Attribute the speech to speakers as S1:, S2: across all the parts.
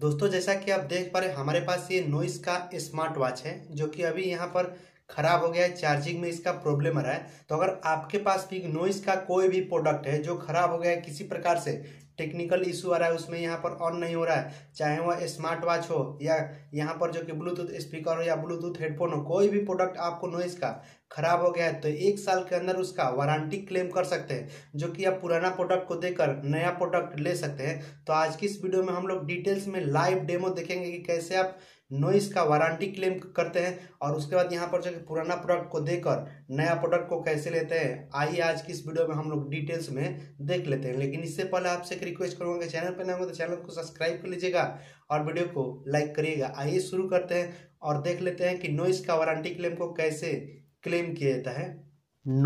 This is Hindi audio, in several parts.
S1: दोस्तों जैसा कि आप देख पा रहे हमारे पास ये नोइस का स्मार्ट वॉच है जो कि अभी यहाँ पर खराब हो गया है चार्जिंग में इसका प्रॉब्लम आ रहा है तो अगर आपके पास भी नोइस का कोई भी प्रोडक्ट है जो खराब हो गया है किसी प्रकार से टेक्निकल इशू आ रहा है उसमें यहाँ पर ऑन नहीं हो रहा है चाहे वह स्मार्ट वॉच हो या यहाँ पर जो कि ब्लूटूथ स्पीकर हो या ब्लूटूथ हेडफोन हो कोई भी प्रोडक्ट आपको नॉइज़ का खराब हो गया है तो एक साल के अंदर उसका वारंटी क्लेम कर सकते हैं जो कि आप पुराना प्रोडक्ट को देकर नया प्रोडक्ट ले सकते हैं तो आज की इस वीडियो में हम लोग डिटेल्स में लाइव डेमो देखेंगे कि कैसे आप नो इसका वारंटी क्लेम करते हैं और उसके बाद यहाँ पर जो पुराना प्रोडक्ट को देकर नया प्रोडक्ट को कैसे लेते हैं आइए आज की इस वीडियो में हम लोग डिटेल्स में देख लेते हैं लेकिन इससे पहले आपसे एक रिक्वेस्ट करूँगा कि चैनल पर ना हो तो चैनल को सब्सक्राइब कर लीजिएगा और वीडियो को लाइक करिएगा आइए शुरू करते हैं और देख लेते हैं कि नोइस का वारंटी क्लेम को कैसे क्लेम किया जाता है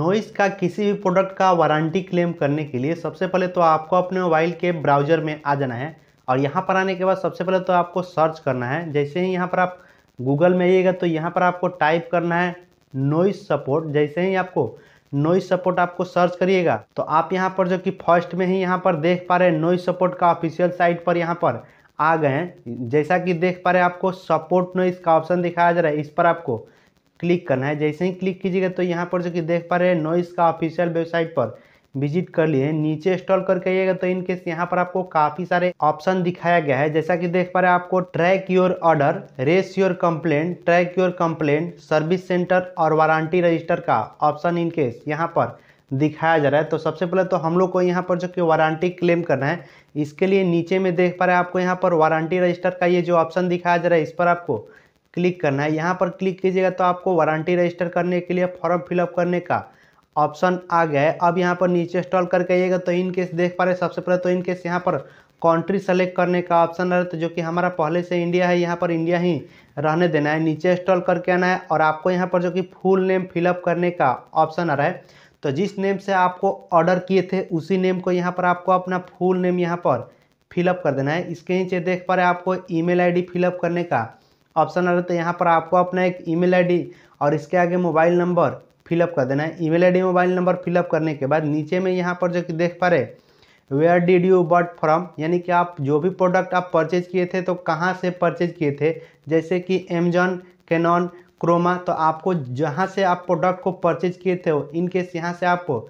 S1: नोइस का किसी भी प्रोडक्ट का वारंटी क्लेम करने के लिए सबसे पहले तो आपको अपने मोबाइल के ब्राउजर में आ जाना है और यहाँ पर आने के बाद सबसे पहले तो आपको सर्च करना है जैसे ही यहाँ पर आप गूगल में आइएगा तो यहाँ पर आपको टाइप करना है नोइस सपोर्ट जैसे ही आपको नोइस सपोर्ट आपको सर्च करिएगा तो आप यहाँ पर जो कि फर्स्ट में ही यहाँ पर देख पा रहे हैं नोइस सपोर्ट का ऑफिशियल साइट पर यहाँ पर आ गए हैं जैसा कि देख पा रहे हैं आपको सपोर्ट नोइस का ऑप्शन दिखाया जा रहा है इस पर आपको क्लिक करना है जैसे ही क्लिक कीजिएगा तो यहाँ पर जो कि देख पा रहे हैं नोइस का ऑफिशियल वेबसाइट पर विजिट कर लिए नीचे इंस्टॉल करके आइएगा तो इनकेस यहाँ पर आपको काफ़ी सारे ऑप्शन दिखाया गया है जैसा कि देख पा रहे हैं आपको track your order raise your complaint track your complaint service centre और वारंटी रजिस्टर का ऑप्शन इनकेस यहाँ पर दिखाया जा रहा है तो सबसे पहले तो हम लोग को यहाँ पर जो कि वारंटी क्लेम करना है इसके लिए नीचे में देख पा रहे हैं आपको यहाँ पर वारंटी रजिस्टर का ये जो ऑप्शन दिखाया जा रहा है इस पर आपको क्लिक करना है यहाँ पर क्लिक कीजिएगा तो आपको वारंटी रजिस्टर करने के लिए फॉर्म फिलअप करने का ऑप्शन आ गया है अब यहाँ पर नीचे स्टॉल करके आइएगा तो इन केस देख पा रहे सबसे पहले तो इन केस यहाँ पर कंट्री सेलेक्ट करने का ऑप्शन रहता है तो जो कि हमारा पहले से इंडिया है यहाँ पर इंडिया ही रहने देना है नीचे इंस्टॉल करके आना है और आपको यहाँ पर जो कि फुल नेम फिलअप करने का ऑप्शन आ रहा है तो जिस नेम से आपको ऑर्डर किए थे उसी नेम को यहाँ पर आपको अपना फुल नेम यहाँ पर फिलअप कर देना है इसके नीचे देख पा रहे आपको आई डी फिलअप करने का ऑप्शन आ रहा है तो यहाँ पर आपको अपना एक आई डी और इसके आगे मोबाइल नंबर फिलअप कर देना है email ID mobile number fill up करने के बाद नीचे में यहाँ पर जो कि देख पा रहे where did you buy from यानी कि आप जो भी प्रोडक्ट आप परचेज किए थे तो कहाँ से परचेज किए थे जैसे कि एमजॉन कैनॉन क्रोमा तो आपको जहाँ से आप प्रोडक्ट को परचेज किए थे इनकेस यहाँ से आपको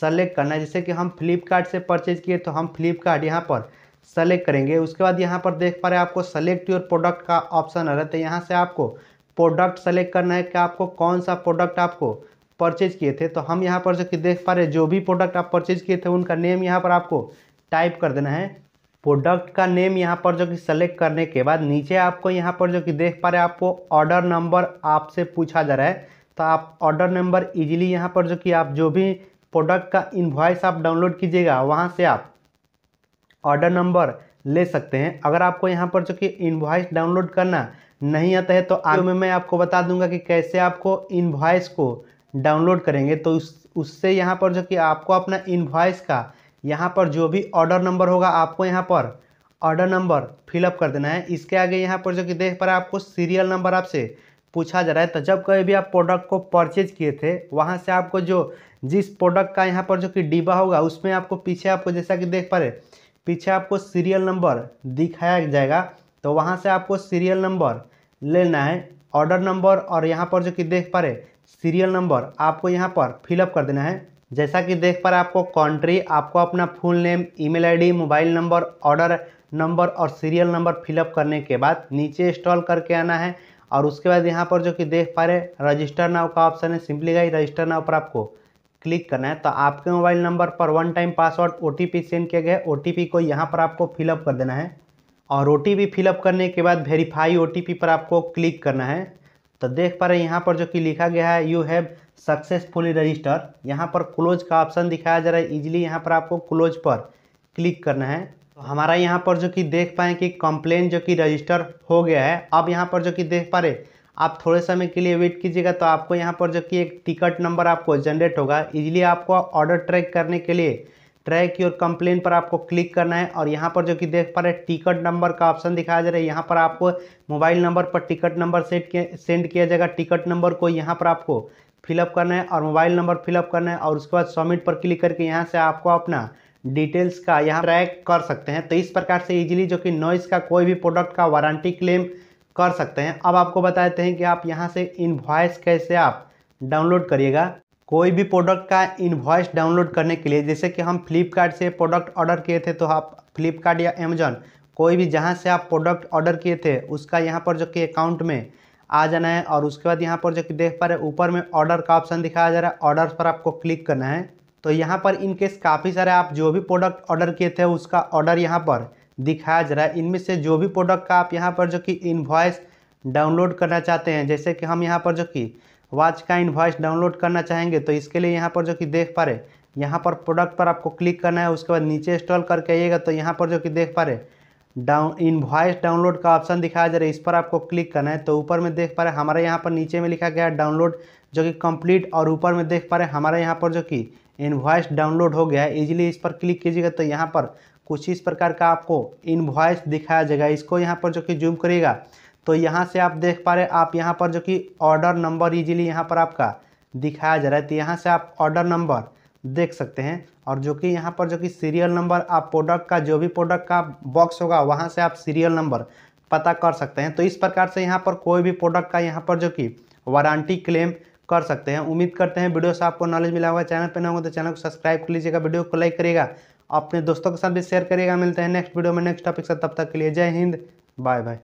S1: सेलेक्ट करना है जैसे कि हम फ्लिपकार्ट से परचेज किए तो हम फ्लिपकार्ट यहाँ पर सेलेक्ट करेंगे उसके बाद यहाँ पर देख पा रहे आपको सेलेक्ट योर प्रोडक्ट का ऑप्शन आ रहा है तो यहाँ से आपको प्रोडक्ट सेलेक्ट करना है कि आपको कौन सा प्रोडक्ट आपको परचेज किए थे तो हम यहाँ पर जो कि देख पा रहे जो भी प्रोडक्ट आप परचेज किए थे उनका नेम यहाँ पर आपको टाइप कर देना है प्रोडक्ट का नेम यहाँ पर जो कि सेलेक्ट करने के बाद नीचे आपको यहाँ पर जो कि देख पा रहे आपको ऑर्डर नंबर आपसे पूछा जा रहा है तो आप ऑर्डर नंबर इजीली यहाँ पर जो कि आप जो भी प्रोडक्ट का इन्वॉइस आप डाउनलोड कीजिएगा वहाँ से आप ऑर्डर नंबर ले सकते हैं अगर आपको यहाँ पर जो कि इन्वॉइस डाउनलोड करना नहीं आता है तो आगे में तो मैं आपको बता दूंगा कि कैसे आपको इन्वॉइस को डाउनलोड करेंगे तो उस उससे यहाँ पर जो कि आपको अपना इन्वाइस का यहाँ पर जो भी ऑर्डर नंबर होगा आपको यहाँ पर ऑर्डर नंबर फिलअप कर देना है इसके आगे यहाँ पर जो कि देख पा रहे आपको सीरियल नंबर आपसे पूछा जा रहा है तो जब कभी भी आप प्रोडक्ट को परचेज किए थे वहाँ से आपको जो जिस प्रोडक्ट का यहाँ पर जो कि डिब्बा होगा उसमें आपको पीछे आपको जैसा कि देख पा रहे पीछे आपको सीरियल नंबर दिखाया जाएगा तो वहाँ से आपको सीरियल नंबर लेना है ऑर्डर नंबर और यहाँ पर जो कि देख पा रहे सीरियल नंबर आपको यहाँ पर फिलअप कर देना है जैसा कि देख पर आपको कंट्री आपको अपना full name email ID, mobile number order number और सीरियल नंबर फिलअप करने के बाद नीचे इंस्टॉल करके आना है और उसके बाद यहाँ पर जो कि देख पा रहे रजिस्टर नाव का ऑप्शन है सिंपली गाई रजिस्टर नाव पर आपको क्लिक करना है तो आपके मोबाइल नंबर पर वन टाइम पासवर्ड ओ सेंड किया गया है ओ को यहाँ पर आपको फिलअप कर देना है और ओ फिलअप करने के बाद वेरीफाई ओ पर आपको क्लिक करना है तो देख पा रहे हैं यहाँ पर जो कि लिखा गया है यू हैव सक्सेसफुली रजिस्टर यहाँ पर क्लोज का ऑप्शन दिखाया जा रहा है इजिली यहाँ पर आपको क्लोज पर क्लिक करना है तो हमारा यहाँ पर जो कि देख पाए कि कंप्लेन जो कि रजिस्टर हो गया है अब यहाँ पर जो कि देख पा रहे आप थोड़े समय के लिए वेट कीजिएगा तो आपको यहाँ पर जो कि एक टिकट नंबर आपको जनरेट होगा इजिली आपको ऑर्डर ट्रैक करने के लिए ट्रैक योर कंप्लेन पर आपको क्लिक करना है और यहाँ पर जो कि देख पा रहे टिकट नंबर का ऑप्शन दिखाया जा रहा है यहाँ पर आपको मोबाइल नंबर पर टिकट नंबर सेट किया सेंड किया जाएगा टिकट नंबर को यहाँ पर आपको फिलअप करना है और मोबाइल नंबर फिलअप करना है और उसके बाद सबमिट पर क्लिक करके यहाँ से आपको अपना डिटेल्स का यहाँ ट्रैक कर सकते हैं तो इस प्रकार से इजीली जो कि नॉइस का कोई भी प्रोडक्ट का वारंटी क्लेम कर सकते हैं अब आपको बताते हैं कि आप यहाँ से इन कैसे आप डाउनलोड करिएगा कोई भी प्रोडक्ट का इन्वॉइस डाउनलोड करने के लिए जैसे कि हम फ्लिपकार्ट से प्रोडक्ट ऑर्डर किए थे तो आप फ्लिपकार्ट या अमेजन कोई भी जहाँ से आप प्रोडक्ट ऑर्डर किए थे उसका यहाँ पर जो कि अकाउंट में आ जाना है और उसके बाद यहाँ पर जो कि देख पा रहे ऊपर में ऑर्डर का ऑप्शन दिखाया जा रहा है ऑर्डर पर आपको क्लिक करना है तो यहाँ पर इनकेस काफ़ी सारे आप जो भी प्रोडक्ट ऑर्डर किए थे उसका ऑर्डर यहाँ पर दिखाया जा रहा है इनमें से जो भी प्रोडक्ट का आप यहाँ पर जो कि इन्वॉइस डाउनलोड करना चाहते हैं जैसे कि हम यहाँ पर जो कि वॉच का इन्वॉइस डाउनलोड करना चाहेंगे तो इसके लिए यहाँ पर जो कि देख पा रहे यहाँ पर प्रोडक्ट पर आपको क्लिक करना है उसके बाद नीचे इंस्टॉल करके आइएगा तो यहाँ पर जो कि देख पा रहे डाउन इन्वॉइस डाउनलोड का ऑप्शन दिखाया जा रहा है इस पर आपको क्लिक करना है तो ऊपर में देख पा रहे हमारे यहाँ पर नीचे में लिखा गया है डाउनलोड जो कि कंप्लीट और ऊपर में देख पा रहे हमारे यहाँ पर जो कि इन्वॉइस डाउनलोड हो गया है इजिली इस पर क्लिक कीजिएगा तो यहाँ पर कुछ इस प्रकार का आपको इन्वॉइस दिखाया जाएगा इसको यहाँ पर जो कि जूम करिएगा तो यहाँ से आप देख पा रहे आप यहाँ पर जो कि ऑर्डर नंबर इजीली यहाँ पर आपका दिखाया जा रहा है तो यहाँ से आप ऑर्डर नंबर देख सकते हैं और जो कि यहाँ पर जो कि सीरियल नंबर आप प्रोडक्ट का जो भी प्रोडक्ट का बॉक्स होगा वहाँ से आप सीरियल नंबर पता कर सकते हैं तो इस प्रकार से यहाँ पर कोई भी प्रोडक्ट का यहाँ पर जो कि वारंटी क्लेम कर सकते हैं उम्मीद करते हैं वीडियो से आपको नॉलेज मिला होगा चैनल पर ना होगा तो चैनल को सब्सक्राइब कर लीजिएगा वीडियो को लाइक करिएगा अपने दोस्तों के साथ भी शेयर करिएगा मिलते हैं नेक्स्ट वीडियो में नेक्स्ट टॉपिक से तब तक के लिए जय हिंद बाय बाय